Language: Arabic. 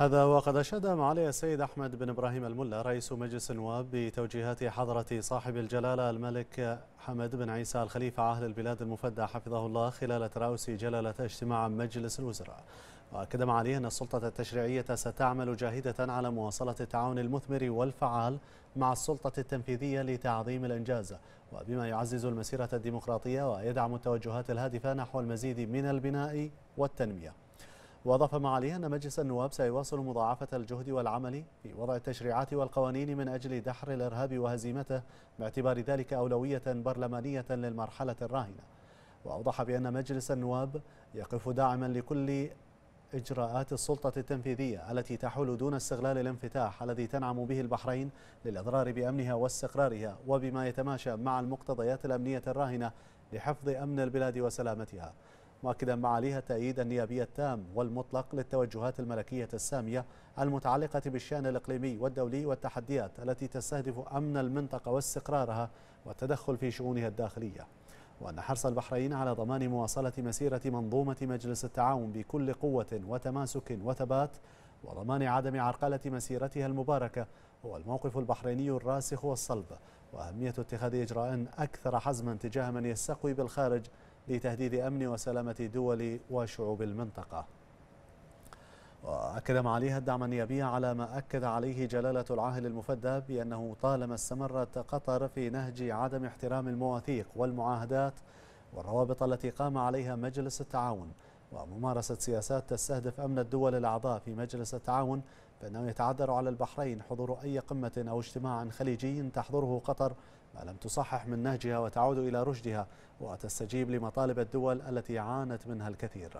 هذا وقد أشاد معالي السيد أحمد بن إبراهيم الملا رئيس مجلس النواب بتوجيهات حضرة صاحب الجلالة الملك حمد بن عيسى الخليفة عاهل البلاد المفدى حفظه الله خلال تراوس جلالة اجتماع مجلس الوزراء وأكد معاليه أن السلطة التشريعية ستعمل جاهدة على مواصلة التعاون المثمر والفعال مع السلطة التنفيذية لتعظيم الإنجاز وبما يعزز المسيرة الديمقراطية ويدعم التوجهات الهادفة نحو المزيد من البناء والتنمية وأضاف معاليه أن مجلس النواب سيواصل مضاعفة الجهد والعمل في وضع التشريعات والقوانين من أجل دحر الإرهاب وهزيمته باعتبار ذلك أولوية برلمانية للمرحلة الراهنة وأوضح بأن مجلس النواب يقف داعما لكل إجراءات السلطة التنفيذية التي تحول دون استغلال الانفتاح الذي تنعم به البحرين للإضرار بأمنها واستقرارها وبما يتماشى مع المقتضيات الأمنية الراهنة لحفظ أمن البلاد وسلامتها مؤكدا معاليها تأييد النيابي التام والمطلق للتوجهات الملكية السامية المتعلقة بالشأن الإقليمي والدولي والتحديات التي تستهدف أمن المنطقة واستقرارها والتدخل في شؤونها الداخلية وأن حرص البحرين على ضمان مواصلة مسيرة منظومة مجلس التعاون بكل قوة وتماسك وثبات وضمان عدم عرقلة مسيرتها المباركة هو الموقف البحريني الراسخ والصلب وأهمية اتخاذ إجراء أكثر حزما تجاه من يستقوي بالخارج لتهديد أمن وسلامة دول وشعوب المنطقة وأكد معاليها الدعم النيابي على ما أكد عليه جلالة العاهل المفدى بأنه طالما استمرت قطر في نهج عدم احترام المواثيق والمعاهدات والروابط التي قام عليها مجلس التعاون وممارسة سياسات تستهدف أمن الدول الأعضاء في مجلس التعاون فإنه يتعذر على البحرين حضور أي قمة أو اجتماع خليجي تحضره قطر ما لم تصحح من نهجها وتعود إلى رشدها وتستجيب لمطالب الدول التي عانت منها الكثير